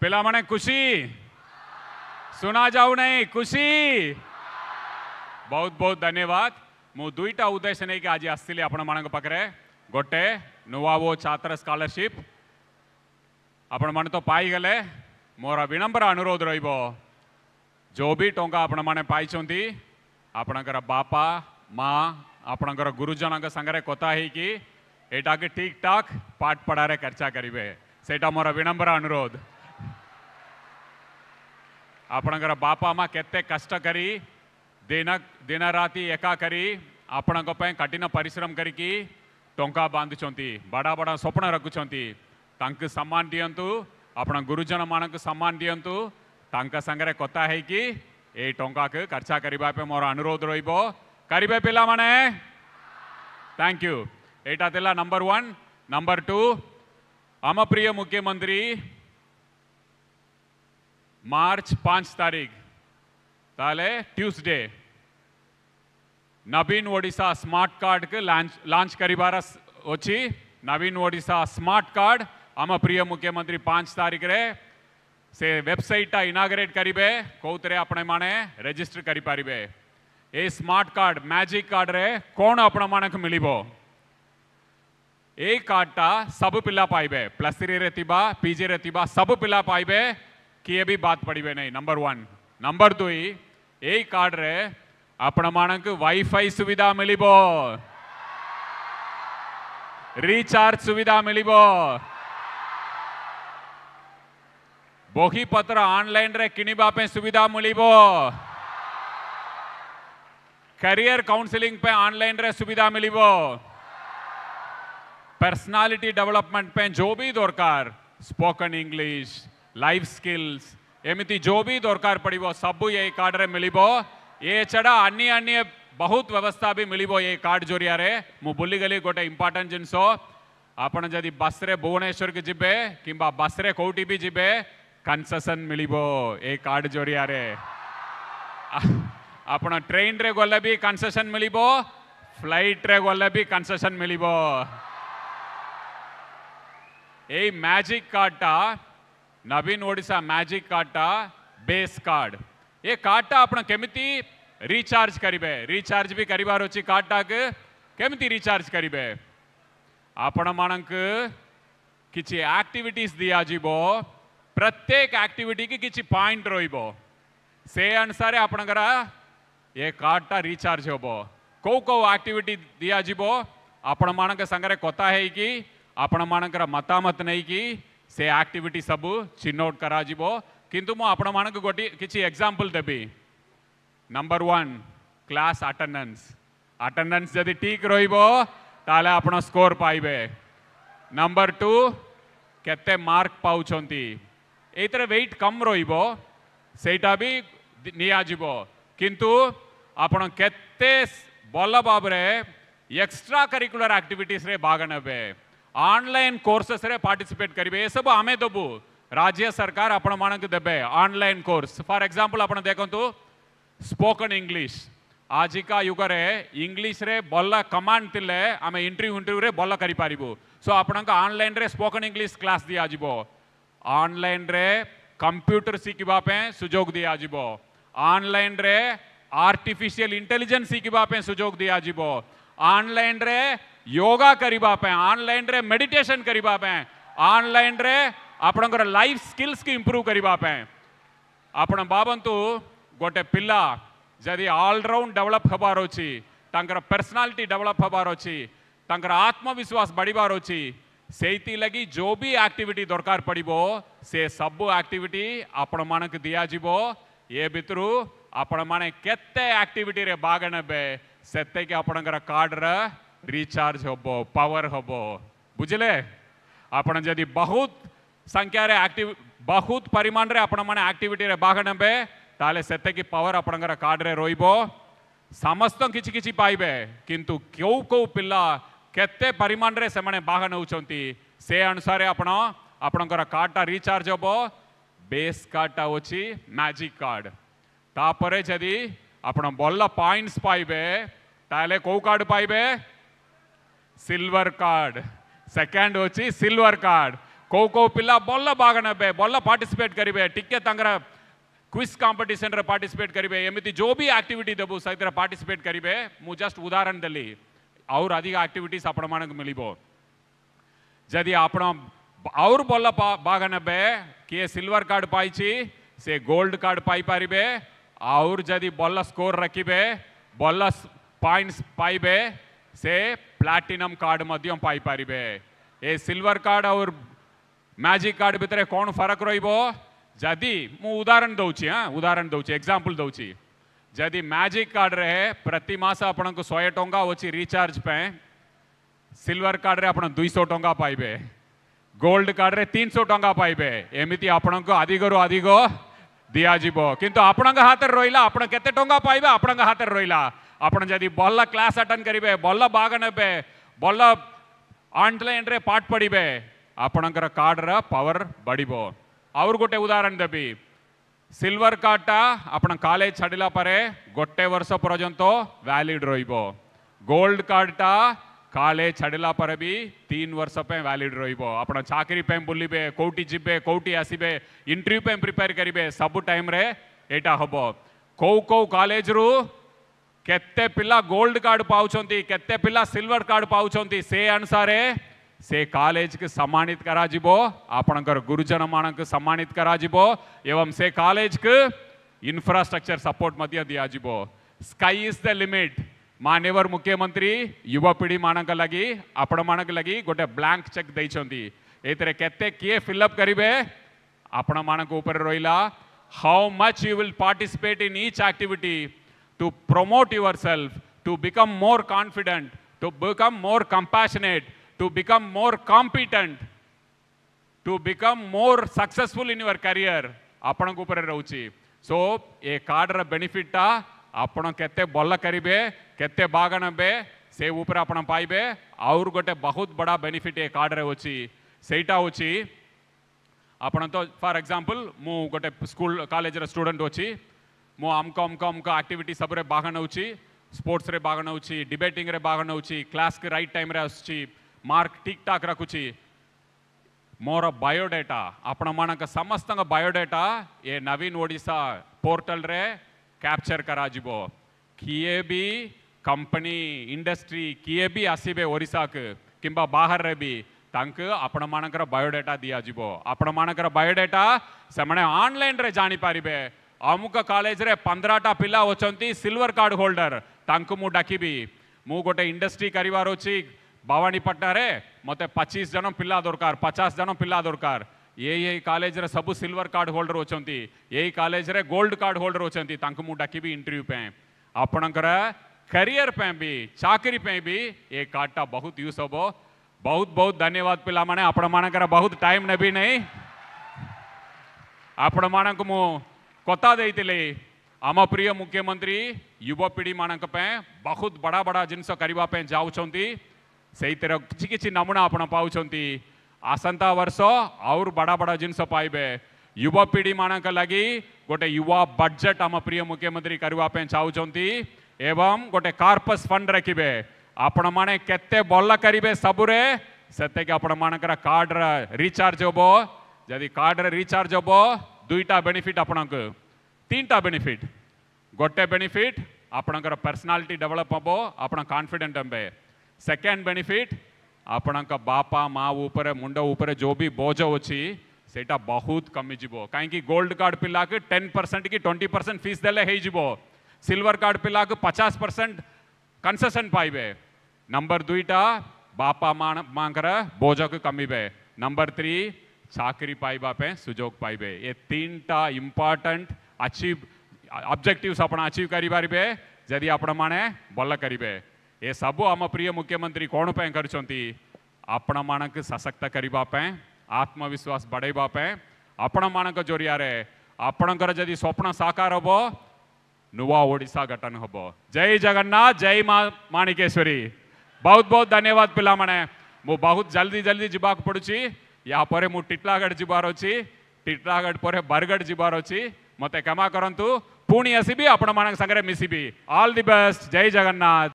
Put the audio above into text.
पिला मने खुशी सुना जाऊ नहीं खुशी बहुत बहुत धन्यवाद मु दुईटा उद्देश्य नहीं कि आज आसती आपण मान पाखे गोटे नुआवो छात्र स्कलरशिप आपण मैंने तो पाईगले मोर विनम्र अनुरोध रो भी टाँचा आपण मैंने पाई आपणकर बापा माँ आपण गुरुजन सागरे कथा होटा के ठीक ठाक पाठ पढ़ा खर्चा करेंगे सेटा मोर विनम्र अनुरोध આપણગર બાપામાં કેતે કષ્ટ કરી દિન ଦିନ રાતિ ଏକା କରି ଆପଣଙ୍କ ପାଇଁ କଠିନ ପରିଶ୍ରମ କରିକି ଟଙ୍କା ବାନ୍ଧୁଛନ୍ତି ବଡ଼ ବଡ଼ ସ୍ୱପ୍ନ ରଖୁଛନ୍ତି ତାଙ୍କୁ ସମ୍ମାନ ଦିଅନ୍ତୁ ଆପଣ ଗୁରୁଜନମାନଙ୍କୁ ସମ୍ମାନ ଦିଅନ୍ତୁ ତାଙ୍କ ସାଙ୍ଗରେ କଥା ହେଇକି ଏଇ ଟଙ୍କାକୁ ଖର୍ଚ୍ଚ କରିବା ପାଇଁ ମୋର ଅନୁରୋଧ ରହିବ କରିବେ ପିଲାମାନେ ଥ୍ୟାଙ୍କ ୟୁ ଏଇଟା ଥିଲା ନମ୍ବର ୱାନ୍ ନମ୍ବର ଟୁ ଆମ ପ୍ରିୟ ମୁଖ୍ୟମନ୍ତ୍ରୀ मार्च पांच तारीख ताले Tuesday Naveen Odisha smart card के लॉन्च लॉन्च करीबार వచ్చి నవీన్ ఒడిశా స్మార్ట్ కార్డ్ ఆమె ప్రియ ముఖ్యమంత్రి પાંચ તારીખ રે સે વેબસાઇટ આ ઇનાગરેટ કરીબે કોઉતરે આપણે માણે રજિસ્ટર કરી પારીબે એ સ્માર્ટ કાર્ડ ಮ್ಯಾಜಿಕ್ કાર્ડ રે કોણ આપણ માણક મિલીબો એ કાર્ડ ટા સબ પિલા પાઇબે પ્લસ 3 રે તિબા પીજે રે તિબા સબ પિલા પાઇબે कि ये भी बात पड़ी नहीं नंबर वन नंबर दु यही कार्ड रे अपन मानक वाईफाई सुविधा मिली बो रिचार्ज सुविधा मिली बो पत्र ऑनलाइन रे किणवा सुविधा मिली बो करियर काउंसलिंग पे ऑनलाइन रे सुविधा मिली बो डेवलपमेंट पे जो भी दरकार स्पोकन इंग्लिश ଲାଇଫ୍ ସ୍କିଲ୍ସ ଏମିତି ଯେଉଁ ବି ଦରକାର ପଡ଼ିବ ସବୁ ଏଇ କାର୍ଡ଼ରେ ମିଳିବ ଏ ଛଡ଼ା ଅନ୍ୟ ଅନ୍ୟ ବହୁତ ବ୍ୟବସ୍ଥା ବି ମିଳିବ ଏ କାର୍ଡ଼ ଜରିଆରେ ମୁଁ ଭୁଲିଗଲି ଗୋଟେ ଇମ୍ପୋର୍ଟାଣ୍ଟ ଜିନିଷ ଆପଣ ଯଦି ବସ୍ରେ ଭୁବନେଶ୍ୱରକୁ ଯିବେ କିମ୍ବା ବସ୍ରେ କେଉଁଠି ବି ଯିବେ କନସେସନ୍ ମିଳିବ ଏ କାର୍ଡ଼ ଜରିଆରେ ଆପଣ ଟ୍ରେନ୍ରେ ଗଲେ ବି କନସେସନ୍ ମିଳିବ ଫ୍ଲାଇଟ୍ରେ ଗଲେ ବି କନସେସନ୍ ମିଳିବ ଏଇ ମ୍ୟାଜିକ୍ କାର୍ଡ଼ଟା નવીન ઓડિશા મેજિક કાર્ટા બેસ કાર્ડ એ કાર્ટા આપણે કેમિતિ રિચાર્જ કરીબે રિચાર્જ બી કરીબાર અચ્છી કાર્ટાકુ કેમિતિ રિચાર્જ કરીબે આપણମାନଙ୍କୁ କିଛି ଆକ୍ଟିଭିଟିଜ୍ ଦିଆଯିବ ପ୍ରତ୍ୟେକ ଆକ୍ଟିଭିଟିକି କିଛି ପଏଣ୍ଟ ରହିବ ସେ ଅନୁସାରେ ଆପଣଙ୍କର ଏ କାର୍ଡ଼ଟା ରିଚାର୍ଜ ହେବ କେଉଁ କେଉଁ ଆକ୍ଟିଭିଟି ଦିଆଯିବ ଆପଣମାନଙ୍କ ସାଙ୍ଗରେ କଥା ହେଇକି ଆପଣମାନଙ୍କର ମତାମତ ନେଇକି से आक्टिविटी सब चिन्होट कराजिब किंतु मु आपण मानक गोटी किछि example number one class attendance attendance जदि ठीक रहिबो ताले आपण स्कोर पाइबे नंबर टू केते मार्क पाँच एतरे वेट कम रहिबो सेटा भी नियाजिब किंतु आपण केते भल भाव एक्स्ट्रा करिकुलर एक्टिविटीज रे भाग नेबे ऑनलाइन कोर्सेस रे पार्टिसिपेट करिवे ए सब आमे दबु तो राज्य सरकार आपण मानक देबे ऑनलाइन कोर्स फॉर एग्जांपल आपण देखंतु स्पोकन इंग्लिश आजिका युग रे इंग्लिश रे बल्ला कमांड तिले आमे इंटरव्यू इंटरव्यू रे बल्ला करि पारिबो सो आपणक ऑनलाइन रे स्पोकन इंग्लिश क्लास दिया जिवो ऑनलाइन रे कंप्यूटर सिखिबा पे सुजोग दिया जिवो ऑनलाइन रे आर्टिफिशियल इंटेलिजेंस सिखिबा पे सुजोग दिया जिवो ऑनलाइन रे योगा करी बापे ऑनलाइन रे मेडिटेशन करी बापे ऑनलाइन रे आपण कर लाइफ स्किल्स की इंप्रूव करी बापे आपण बाबंतु गोटे पिल्ला जदि ऑलराउंड डेवलप हबार होची तांकर पर्सनालिटी डेवलप हबार होची तांकर आत्मविश्वास बढ़िबार होची सेती लगी जो भी एक्टिविटी दरकार पड़िबो से सब एक्टिविटी आपण मानक दिया जिवो ये भितरु आपण माने केत्ते एक्टिविटी रे भाग नबे सेते के आपण कर कार्ड रे रिचार्ज हम पावर हम बुझले आपण बहुत संख्या रे एक्टिव बहुत परिमाण रे आपण माने एक्टिविटी रे भाग नबे ताले पावर आप कार्ड रे रोइबो समस्त किछि पाइबे किंतु क्यों को पिल्ला केते परिमाण रे से माने भाग नउचंती से अनुसार आपण आपण कार्ड टा रिचार्ज हम बेस कार्ड टा होची मैजिक कार्ड तापरे जदि आपण बल्ला पॉइंट्स पाइबे ताले को कार्ड पाइबे సిల్వర్ కార్డ్ సెకండ్ వచ్చి సిల్వర్ కార్డ్ को పిల్ల बोल బాగానే पे బొల్ల పార్టిసిపేట్ करीबे टिक्के तंगरा क्विज कॉम्पिटिशन रे पार्टिसिपेट करीबे एमिति जो भी आक्टिविटी देव सहित पार्टिसिपेट करे मु जस्ट उदाहरण देली और अधिक आक्टिविटी आपण मानक मिलिबो जदि आप और बल्ल भाग नेबे किए सिल्वर कार्ड पाई से गोल्ड कार्ड पाई और जदि बल्ल स्कोर रखे बल्ल पॉइंट्स पाइबे से प्लाटिनम कार्ड मध्यम पाई पारे ए सिल्वर कार्ड और मैजिक कार्ड भितर कौन फरक रो जदि मु उदाहरण दौची हाँ उदाहरण दौची एग्जांपल दौची जदि मैजिक कार्ड रे प्रतिमास आप शहे टाँह हो रिचार्ज पे सिल्वर कार्ड में आप दुई टाँह पाइबे गोल्ड कार्ड में तीन शौ टाँह पाइबे एमती आपण को अधिक रू अधिक ଦିଆଯିବ କିନ୍ତୁ ଆପଣଙ୍କ ହାତରେ ରହିଲା ଆପଣ କେତେ ଟଙ୍କା ପାଇବେ ଆପଣଙ୍କ ହାତରେ ରହିଲା ଆପଣ ଯଦି ଭଲ କ୍ଲାସ୍ ଆଟେଣ୍ଡ କରିବେ ଭଲ ଭାଗ ନେବେ ଭଲ ଅନ୍ଲାଇନ୍ରେ ପାଠ ପଢ଼ିବେ ଆପଣଙ୍କର କାର୍ଡ଼ର ପାୱାର ବଢ଼ିବ ଆହୁରି ଗୋଟେ ଉଦାହରଣ ଦେବି ସିଲଭର କାର୍ଡ଼ଟା ଆପଣ କାଲେଜ ଛାଡ଼ିଲା ପରେ ଗୋଟେ ବର୍ଷ ପର୍ଯ୍ୟନ୍ତ ଭ୍ୟାଲିଡ଼ ରହିବ ଗୋଲ୍ଡ କାର୍ଡ଼ଟା કાલે છડેલા પર બી તીન વર્ષ પે વેલિડ રહીબો આપણ ચાકરી પેમ બુલીબે કોટી જીબે કોટી આસીબે ઇન્ટરવ્યુ પેમ પ્રિપેર કરીબે સબુ ટાઈમ રે એટા હબો કોઉ કોઉ કોલેજ રુ કેતે પિલા ગોલ્ડ કાર્ડ પાઉછંતિ કેતે પિલા સિલ્વર કાર્ડ પાઉછંતિ સે અનુસારે से कॉलेज के सम्मानित कराजिबो आपणकर गुरुजन मानक सम्मानित कराजिबो एवं से कॉलेज के इंफ्रास्ट्रक्चर सपोर्ट मध्य दियाजिबो स्काई इज द लिमिट मानवर मुख्यमंत्री युवा पीढ़ी मानक लगी आपण मानक लगी गोटे ब्लांक चेक देते किए फिलअप करेंगे आपण मानक रहा how much you will participate in each activity to promote yourself to become more confident to become more compassionate to become more competent to become more successful in your career आपण रोचे सो ये card रेनिफिटा ଆପଣ କେତେ ଭଲ କରିବେ କେତେ કહેતે બાગણબે ସେ ଉପରେ ଆପଣ ପାଇବେ ଆହୁରି ଗୋଟେ ବହୁତ ବଡ଼ ବେନିଫିଟ୍ ଏ କାର୍ଡ଼ରେ ଅଛି ସେଇଟା ହେଉଛି ଆପଣ ତ ଫର୍ ଏକ୍ଜାମ୍ପଲ୍ ମୁଁ ଗୋଟେ ସ୍କୁଲ କଲେଜର ଷ୍ଟୁଡେଣ୍ଟ ଅଛି ମୁଁ ଆମକ ଅମକ ଅମକ ଆକ୍ଟିଭିଟି ସବୁରେ ଭାଗ ନେଉଛି ସ୍ପୋର୍ଟସରେ ଭାଗ ନେଉଛି ଡିବେଟିଂରେ ଭାଗ ନେଉଛି କ୍ଲାସ୍କୁ ରାଇଟ୍ ଟାଇମ୍ରେ ଆସୁଛି ମାର୍କ ଠିକ୍ ଠାକ୍ ରଖୁଛି ମୋର ବାୟୋଡେଟା ଆପଣମାନଙ୍କ ସମସ୍ତଙ୍କ ବାୟୋଡେଟା ଏ ନବୀନ ଓଡ଼ିଶା ପୋର୍ଟାଲରେ करा जिबो किए भी कंपनी इंडस्ट्री किए भी आसीबे ओरिसा कि बाहर रे भी तांक आपण मानकर बायोडेटा दिया जिबो आपण मानकर बायोडेटा सेमने ऑनलाइन रे जानी पारिबे अमुक कॉलेज रे पिला ओचंती सिल्वर कार्ड होल्डर तांक मु मु गोटे इंडस्ट्री करिवार अछि भवानीपटना रे मते 25 जन पिला दरकार 50 जन पिला दरकार ଏଇ କଲେଜରେ ସବୁ ସିଲଭର କାର୍ଡ଼ ହୋଲ୍ଡର ଅଛନ୍ତି ଏଇ କଲେଜରେ ଗୋଲ୍ଡ କାର୍ଡ଼ ହୋଲ୍ଡର ଅଛନ୍ତି ତାଙ୍କୁ भी इंटरव्यू पे ପାଇଁ ଆପଣଙ୍କର करियर पे भी चाकरी पे भी ये कार्डटा बहुत यूज हम बहुत बहुत धन्यवाद पिला मैंने आपण मानकर बहुत टाइम ने भी नहीं आपण मानक मु कथा देती आम प्रिय मुख्यमंत्री युवपीढ़ी मानक बहुत बड़ा बड़ा जिनस करने जाऊँगी से किसी नमूना आपण आसंता वर्षो और बड़ा बड़ा जिनस पाइबे युवा पीढ़ी मानक लगी गोटे युवा बजेट आम प्रिय मुख्यमंत्री करने चाहते गोटे कार्पस फंड रखे आपण मैने के भल करेंगे सबुरे से आपण मानकर कार्ड रिचार्ज हम जदि कार्ड रिचार्ज हम दुईटा बेनिफिट आपण को तीनटा बेनिफिट गोटे बेनिफिट आपण पर्सनालीटी डेवलप हम आपण कनफिडेंट हे सेकेंड बेनिफिट आपण बापा माँ उपर मुंड उपर जो भी बोझ अच्छी से बहुत कमी कमीज कहीं गोल्ड कार्ड पिला के टेन परसेंट कि ट्वेंटी परसेंट फिज देव सिल्वर कार्ड पिला के पचास परसेंट कनसेसन पाइबे नंबर दुईटा बापा माँ माँ बोझ के कमीबे नंबर थ्री चाकरी पाइबापे सुजोग पाइबे ये तीन टा इम्पोर्टाट अचीव अब्जेक्टिवस आप अचीव करें जदि आपण मैंने भल करें ये सब आम प्रिय मुख्यमंत्री कौन पर कर आपण मानक सशक्त करने आत्मविश्वास बढ़ावापे आपण मान जरिया आपणकर जदि स्वप्न साकार हम नुआ ओडा गठन हम जय जगन्नाथ जय माँ माणिकेश्वरी बहुत बहुत धन्यवाद पिला मु बहुत जल्दी जल्दी जीवाक पड़ी पर मु टीटलागढ़ जबार अच्छी टीटलागढ़ पर बरगढ़ जीवार अच्छी मत क्षमा करूँ पुणी आसबी आपण मान मिसबि अल दि बेस्ट जय जगन्नाथ